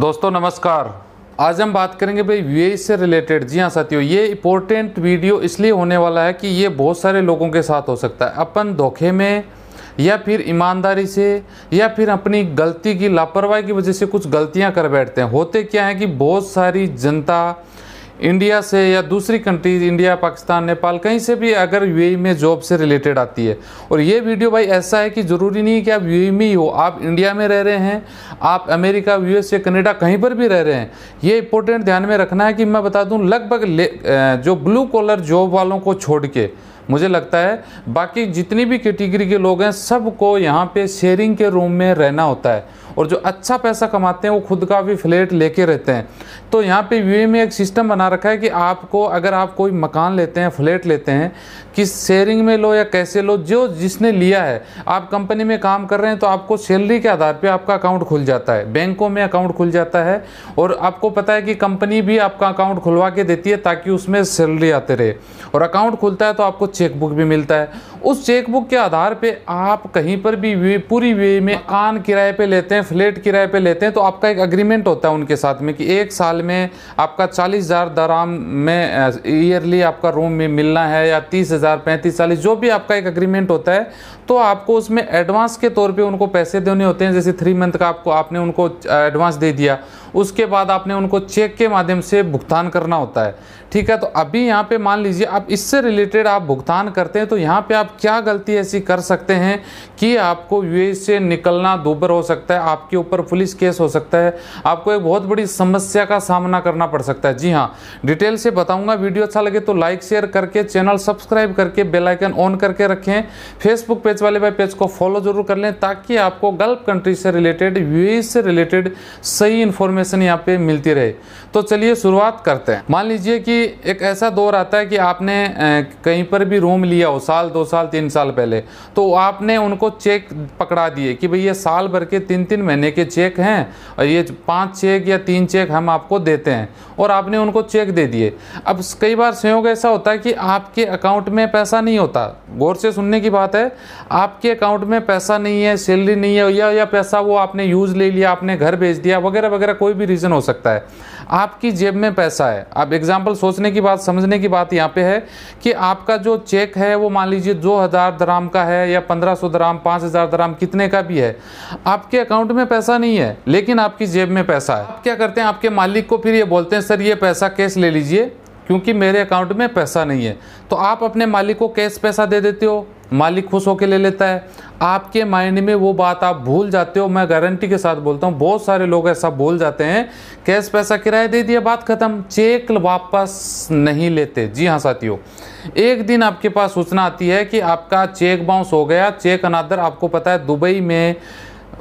दोस्तों नमस्कार आज हम बात करेंगे भाई यू से रिलेटेड जी हाँ साथियों ये इंपॉर्टेंट वीडियो इसलिए होने वाला है कि ये बहुत सारे लोगों के साथ हो सकता है अपन धोखे में या फिर ईमानदारी से या फिर अपनी गलती की लापरवाही की वजह से कुछ गलतियां कर बैठते हैं होते क्या है कि बहुत सारी जनता इंडिया से या दूसरी कंट्रीज इंडिया पाकिस्तान नेपाल कहीं से भी अगर यू e में जॉब से रिलेटेड आती है और ये वीडियो भाई ऐसा है कि ज़रूरी नहीं है कि आप यू e में ही हो आप इंडिया में रह रहे हैं आप अमेरिका यूएस या कनेडा कहीं पर भी रह रहे हैं ये इंपॉर्टेंट ध्यान में रखना है कि मैं बता दूँ लगभग जो ब्लू कॉलर जॉब वालों को छोड़ के मुझे लगता है बाकी जितनी भी कैटेगरी के लोग हैं सबको यहाँ पे शेयरिंग के रूम में रहना होता है और जो अच्छा पैसा कमाते हैं वो खुद का भी फ्लैट लेके रहते हैं तो यहाँ पे यू में एक सिस्टम बना रखा है कि आपको अगर आप कोई मकान लेते हैं फ्लैट लेते हैं कि शेयरिंग में लो या कैसे लो जो जिसने लिया है आप कंपनी में काम कर रहे हैं तो आपको सैलरी के आधार पर आपका अकाउंट खुल जाता है बैंकों में अकाउंट खुल जाता है और आपको पता है कि कंपनी भी आपका अकाउंट खुलवा के देती है ताकि उसमें सैलरी आते रहे और अकाउंट खुलता है तो आपको चेकबुक भी मिलता है उस चेकबुक के आधार पे आप कहीं पर भी वे, पूरी वे में कान किराए पे लेते हैं फ्लैट किराए पे लेते हैं तो आपका एक अग्रीमेंट होता है उनके साथ में कि एक साल में आपका चालीस हज़ार दराम में ईयरली आपका रूम में मिलना है या तीस हज़ार पैंतीस चालीस जो भी आपका एक अग्रीमेंट होता है तो आपको उसमें एडवांस के तौर पे उनको पैसे देने होते हैं जैसे थ्री मंथ का आपको आपने उनको एडवांस दे दिया उसके बाद आपने उनको चेक के माध्यम से भुगतान करना होता है ठीक है तो अभी यहाँ पे मान लीजिए आप इससे रिलेटेड आप भुगतान करते हैं तो यहाँ पे आप क्या गलती ऐसी कर सकते हैं कि आपको यू e से निकलना दोबर हो सकता है आपके ऊपर पुलिस केस हो सकता है आपको एक बहुत बड़ी समस्या का सामना करना पड़ सकता है जी हाँ डिटेल से बताऊँगा वीडियो अच्छा लगे तो लाइक शेयर करके चैनल सब्सक्राइब करके बेलाइकन ऑन करके रखें फेसबुक पेज पेज वाले वाई पेज को फॉलो जरूर कर लें ताकि आपको गल्फ कंट्री से रिलेटेड यूएई e से रिलेटेड सही इन्फॉर्मेशन यहाँ पे मिलती रहे तो चलिए शुरुआत करते हैं मान लीजिए कि एक ऐसा दौर आता है कि आपने कहीं पर भी रूम लिया हो साल दो साल तीन साल पहले तो आपने उनको चेक पकड़ा दिए कि भाई ये साल भर के तीन तीन महीने के चेक हैं और ये पाँच चेक या तीन चेक हम आपको देते हैं और आपने उनको चेक दे दिए अब कई बार संयोग ऐसा होता है कि आपके अकाउंट में पैसा नहीं होता गौर से सुनने की बात है आपके अकाउंट में पैसा नहीं है सैलरी नहीं है या या पैसा वो आपने यूज़ ले लिया आपने घर भेज दिया वगैरह वगैरह कोई भी रीज़न हो सकता है आपकी जेब में पैसा है अब एग्जाम्पल सोचने की बात समझने की बात यहाँ पे है कि आपका जो चेक है वो मान लीजिए दो हज़ार दराम का है या पंद्रह सौ दराम पाँच हज़ार दराम कितने का भी है आपके अकाउंट में पैसा नहीं है लेकिन आपकी जेब में पैसा है आप क्या करते हैं आपके मालिक को फिर ये बोलते हैं सर ये पैसा कैश ले लीजिए क्योंकि मेरे अकाउंट में पैसा नहीं है तो आप अपने मालिक को कैश पैसा दे देते हो मालिक खुश होकर ले लेता है आपके माइंड में वो बात आप भूल जाते हो मैं गारंटी के साथ बोलता हूँ बहुत सारे लोग ऐसा भूल जाते हैं कैश पैसा किराया दे दिया बात खत्म चेक वापस नहीं लेते जी हाँ साथियों एक दिन आपके पास सूचना आती है कि आपका चेक बाउंस हो गया चेक अनादर आपको पता है दुबई में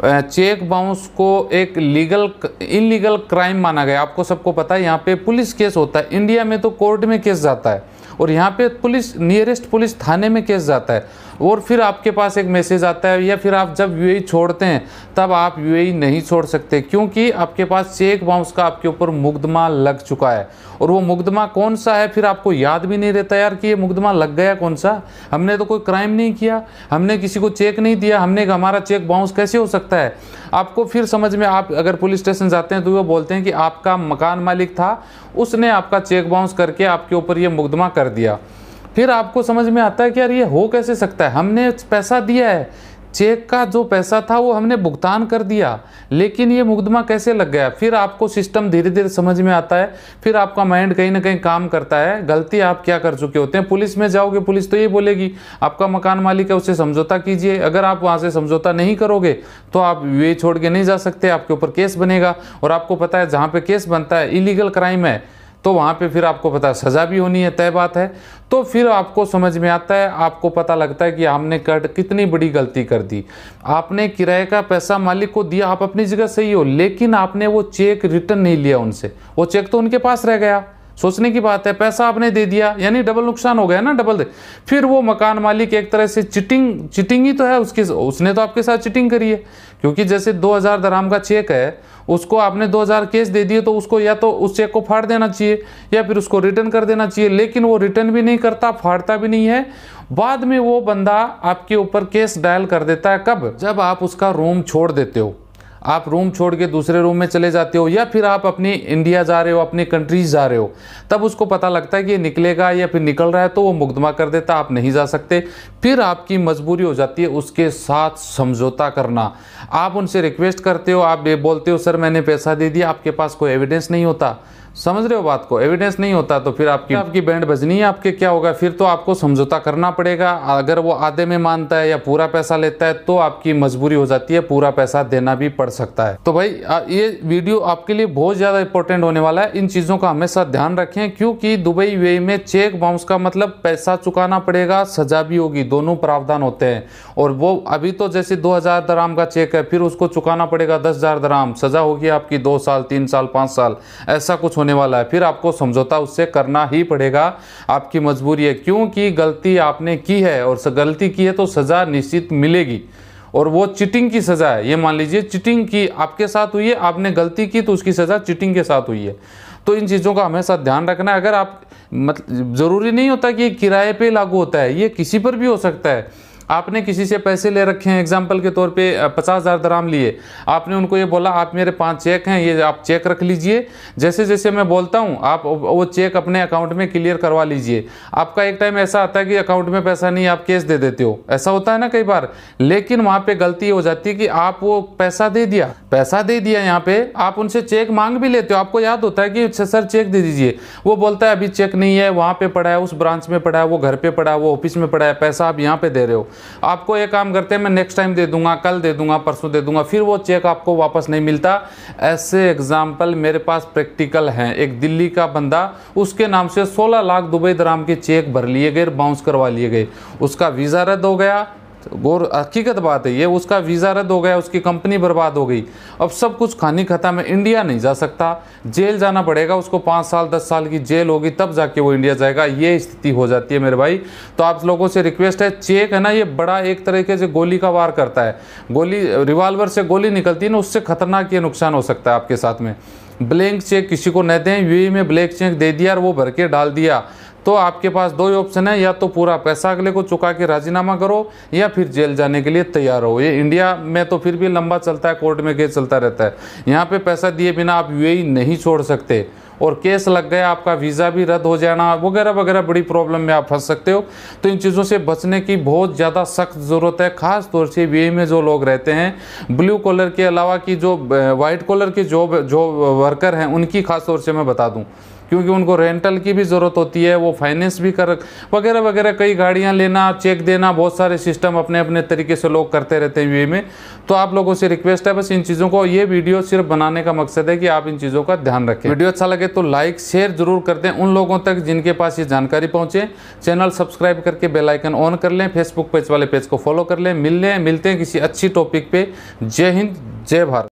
चेक बाउंस को एक लीगल इनलीगल क्राइम माना गया आपको सबको पता है यहाँ पे पुलिस केस होता है इंडिया में तो कोर्ट में केस जाता है और यहाँ पे पुलिस नियरेस्ट पुलिस थाने में केस जाता है और फिर आपके पास एक मैसेज आता है या फिर आप जब यू e छोड़ते हैं तब आप यू e नहीं छोड़ सकते क्योंकि आपके पास चेक बाउंस का आपके ऊपर मुकदमा लग चुका है और वो मुकदमा कौन सा है फिर आपको याद भी नहीं रहता यार कि ये मुकदमा लग गया कौन सा हमने तो कोई क्राइम नहीं किया हमने किसी को चेक नहीं दिया हमने हमारा चेक बाउंस कैसे हो सकता है आपको फिर समझ में आप अगर पुलिस स्टेशन जाते हैं तो वो बोलते हैं कि आपका मकान मालिक था उसने आपका चेक बाउंस करके आपके ऊपर ये मुकदमा कर दिया फिर आपको समझ में आता है कि यार ये हो कैसे सकता है हमने पैसा दिया है चेक का जो पैसा था वो हमने भुगतान कर दिया लेकिन ये मुकदमा कैसे लग गया फिर आपको सिस्टम धीरे धीरे समझ में आता है फिर आपका माइंड कहीं ना कहीं काम करता है गलती आप क्या कर चुके होते हैं पुलिस में जाओगे पुलिस तो ये बोलेगी आपका मकान मालिक है उससे समझौता कीजिए अगर आप वहाँ से समझौता नहीं करोगे तो आप ये छोड़ के नहीं जा सकते आपके ऊपर केस बनेगा और आपको पता है जहाँ पर केस बनता है इलीगल क्राइम है तो वहाँ पे फिर आपको पता है सज़ा भी होनी है तय बात है तो फिर आपको समझ में आता है आपको पता लगता है कि हमने कट कितनी बड़ी गलती कर दी आपने किराए का पैसा मालिक को दिया आप अपनी जगह सही हो लेकिन आपने वो चेक रिटर्न नहीं लिया उनसे वो चेक तो उनके पास रह गया सोचने की बात है पैसा आपने दे दिया यानी डबल नुकसान हो गया ना डबल दे फिर वो मकान मालिक एक तरह से चिटिंग चिटिंग ही तो है उसके उसने तो आपके साथ चिटिंग करी है क्योंकि जैसे 2000 दराम का चेक है उसको आपने 2000 केस दे दिए तो उसको या तो उस चेक को फाड़ देना चाहिए या फिर उसको रिटर्न कर देना चाहिए लेकिन वो रिटर्न भी नहीं करता फाड़ता भी नहीं है बाद में वो बंदा आपके ऊपर केस डायल कर देता है कब जब आप उसका रूम छोड़ देते हो आप रूम छोड़ के दूसरे रूम में चले जाते हो या फिर आप अपनी इंडिया जा रहे हो अपनी कंट्रीज जा रहे हो तब उसको पता लगता है कि ये निकलेगा या फिर निकल रहा है तो वो मुकदमा कर देता आप नहीं जा सकते फिर आपकी मजबूरी हो जाती है उसके साथ समझौता करना आप उनसे रिक्वेस्ट करते हो आप बोलते हो सर मैंने पैसा दे दिया आपके पास कोई एविडेंस नहीं होता समझ रहे हो बात को एविडेंस नहीं होता तो फिर आपकी आपकी बैंड बजनी है आपके क्या होगा फिर तो आपको समझौता करना पड़ेगा अगर वो आधे में मानता है या पूरा पैसा लेता है तो आपकी मजबूरी हो जाती है पूरा पैसा देना भी पड़ सकता है तो भाई ये वीडियो आपके लिए बहुत ज़्यादा इंपॉर्टेंट होने वाला है इन चीज़ों का हमेशा ध्यान रखें क्योंकि दुबई वे में चेक बाउंस का मतलब पैसा चुकाना पड़ेगा सजा भी होगी दोनों प्रावधान होते हैं और वो अभी तो जैसे दो हज़ार दराम का चेक है फिर उसको चुकाना पड़ेगा दस हज़ार दराम सजा होगी आपकी दो साल तीन साल पांच साल ऐसा कुछ होने वाला है फिर आपको समझौता उससे करना ही पड़ेगा आपकी मजबूरी है क्योंकि गलती आपने की है और गलती की है तो सज़ा निश्चित मिलेगी और वो चिटिंग की सज़ा है ये मान लीजिए चिटिंग की आपके साथ हुई है आपने गलती की तो उसकी सज़ा चिटिंग के साथ हुई है तो इन चीज़ों का हमेशा ध्यान रखना है अगर आप मतलब ज़रूरी नहीं होता कि किराए पे लागू होता है ये किसी पर भी हो सकता है आपने किसी से पैसे ले रखे हैं एग्जाम्पल के तौर पे पचास हज़ार दराम लिए आपने उनको ये बोला आप मेरे पाँच चेक हैं ये आप चेक रख लीजिए जैसे जैसे मैं बोलता हूँ आप वो चेक अपने अकाउंट में क्लियर करवा लीजिए आपका एक टाइम ऐसा आता है कि अकाउंट में पैसा नहीं आप कैश दे देते हो ऐसा होता है ना कई बार लेकिन वहाँ पर गलती हो जाती है कि आप वो पैसा दे दिया पैसा दे दिया यहाँ पर आप उनसे चेक मांग भी लेते हो आपको याद होता है कि अच्छा, सर चेक दे दीजिए वो बोलता है अभी चेक नहीं है वहाँ पर पड़ा है उस ब्रांच में पड़ा है वो घर पर पड़ा है वो ऑफिस में पड़ा है पैसा आप यहाँ पर दे रहे हो आपको ये काम करते हैं मैं नेक्स्ट टाइम दे दूंगा कल दे दूंगा परसों दे दूंगा फिर वो चेक आपको वापस नहीं मिलता ऐसे एग्जाम्पल मेरे पास प्रैक्टिकल हैं एक दिल्ली का बंदा उसके नाम से सोलह लाख दुबई दराम के चेक भर लिए गए बाउंस करवा लिए गए उसका वीज़ा रद्द हो गया और हकीकत बात है ये उसका वीज़ा रद्द हो गया उसकी कंपनी बर्बाद हो गई अब सब कुछ खानी खत्म है इंडिया नहीं जा सकता जेल जाना पड़ेगा उसको पाँच साल दस साल की जेल होगी तब जाके वो इंडिया जाएगा ये स्थिति हो जाती है मेरे भाई तो आप लोगों से रिक्वेस्ट है चेक है ना ये बड़ा एक तरीके से गोली का वार करता है गोली रिवाल्वर से गोली निकलती है ना उससे खतरनाक ये नुकसान हो सकता है आपके साथ में ब्लैंक चेक किसी को न दें यू में ब्लैंक चेक दे दिया और वो भर के डाल दिया तो आपके पास दो ही ऑप्शन है या तो पूरा पैसा अगले को चुका के राजीनामा करो या फिर जेल जाने के लिए तैयार हो ये इंडिया में तो फिर भी लंबा चलता है कोर्ट में केस चलता रहता है यहाँ पे पैसा दिए बिना आप यू e नहीं छोड़ सकते और केस लग गया आपका वीज़ा भी रद्द हो जाना वगैरह वगैरह बड़ी प्रॉब्लम में आप फंस सकते हो तो इन चीज़ों से बचने की बहुत ज़्यादा सख्त ज़रूरत है ख़ास तौर से वी e में जो लोग रहते हैं ब्लू कॉलर के अलावा की जो वाइट कॉलर की जॉब जो वर्कर हैं उनकी ख़ास तौर से मैं बता दूँ क्योंकि उनको रेंटल की भी ज़रूरत होती है वो फाइनेंस भी कर वगैरह वगैरह कई गाड़ियाँ लेना चेक देना बहुत सारे सिस्टम अपने अपने तरीके से लोग करते रहते हैं यू में तो आप लोगों से रिक्वेस्ट है बस इन चीज़ों को ये वीडियो सिर्फ बनाने का मकसद है कि आप इन चीज़ों का ध्यान रखें वीडियो अच्छा लगे तो लाइक शेयर जरूर कर दें उन लोगों तक जिनके पास ये जानकारी पहुँचे चैनल सब्सक्राइब करके बेलाइकन ऑन कर लें फेसबुक पेज वाले पेज को फॉलो कर लें मिल लें मिलते हैं किसी अच्छी टॉपिक पर जय हिंद जय भारत